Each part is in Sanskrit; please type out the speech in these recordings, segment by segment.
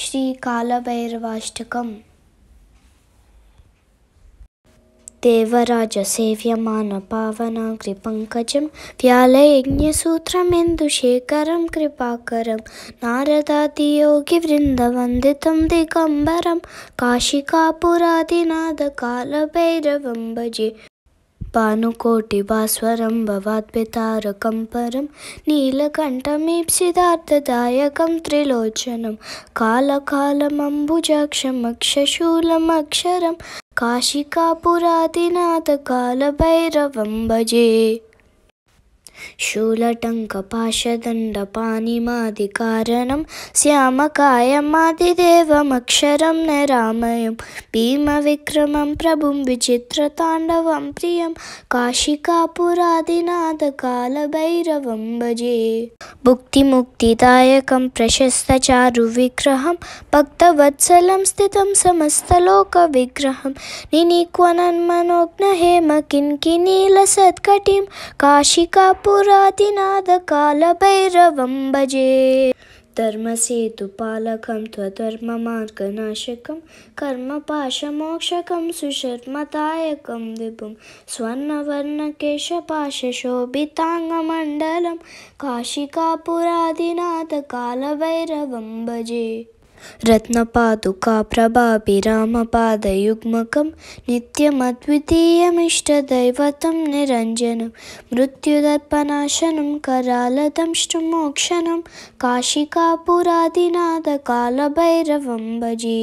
श्रीकालभैरवाष्टकं देवराजसेव्यमानपावनाकृपङ्कजं व्यालयज्ञसूत्रमिन्दुशेखरं कृपाकरं नारदादियोगिवृन्दवन्दितं दिगम्बरं काशिकापुरादिनादकालभैरवंभजे पानुकोटिभास्वरम्भवाद्वितारकं परं नीलकण्ठमीप्सिद्धार्थदायकं त्रिलोचनं कालकालमम्बुजाक्षमक्षशूलमक्षरं काशिकापुरादिनाथकालभैरवं भजे शूलटङ्कपाशदण्डपाणिमादिकारणं श्यामकायमादिदेवमक्षरं न रामयं भीमविक्रमं प्रभुं विचित्रताण्डवं प्रियं काशिकापुरादिनादकालभैरवं भजे भुक्तिमुक्तिदायकं प्रशस्तचारुविग्रहं भक्तवत्सलं स्थितं समस्तलोकविग्रहं निनिक्वनन्मनोग्नहेम किन्किनीलसत्कटिं काशिका पुरादिनादकालभैरवं भजे धर्मसेतुपालकं त्वधर्ममार्गनाशकं कर्मपाशमोक्षकं सुषर्मदायकं द्विपुं स्वर्णवर्णकेशपाशोभिताङ्गमण्डलं काशिकापुरादिनाथकालभैरवं भजे रत्नपादुका प्रभाभि रामपादयुग्मकं नित्यमद्वितीयमिष्टदैवतं निरञ्जनं मृत्युदर्पनाशनं करालदं श्रुमोक्षनं काशिकापुरादिनाथकालभैरवम्बजी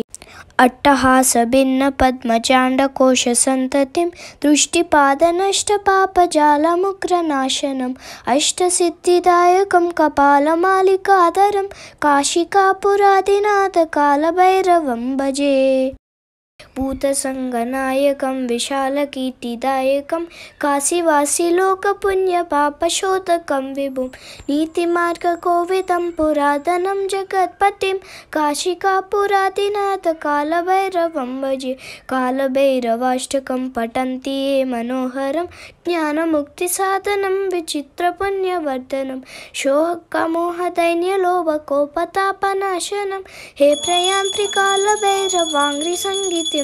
अट्टहासभिन्नपद्मचाण्डकोशसन्ततिं दृष्टिपादनष्टपापजालमुग्रनाशनम् अष्टसिद्धिदायकं कपालमालिकादरं काशिकापुरादिनाथकालभैरवं भजे भूतसङ्गनायकं विशालकीर्तिदायकं काशीवासीलोकपुण्यपापशोदकं विभुं नीतिमार्गकोविदं पुरातनं जगत्पतिं काशिकापुरादिनाथकालभैरवंभजे कालभैरवाष्टकं पठन्ति ये मनोहरं ज्ञानमुक्तिसाधनं विचित्रपुण्यवर्धनं शोकमोहदैन्यलोभकोपतापनाशनं हे प्रयान्त्रि कालभैरवाङ्सङ्गीतिं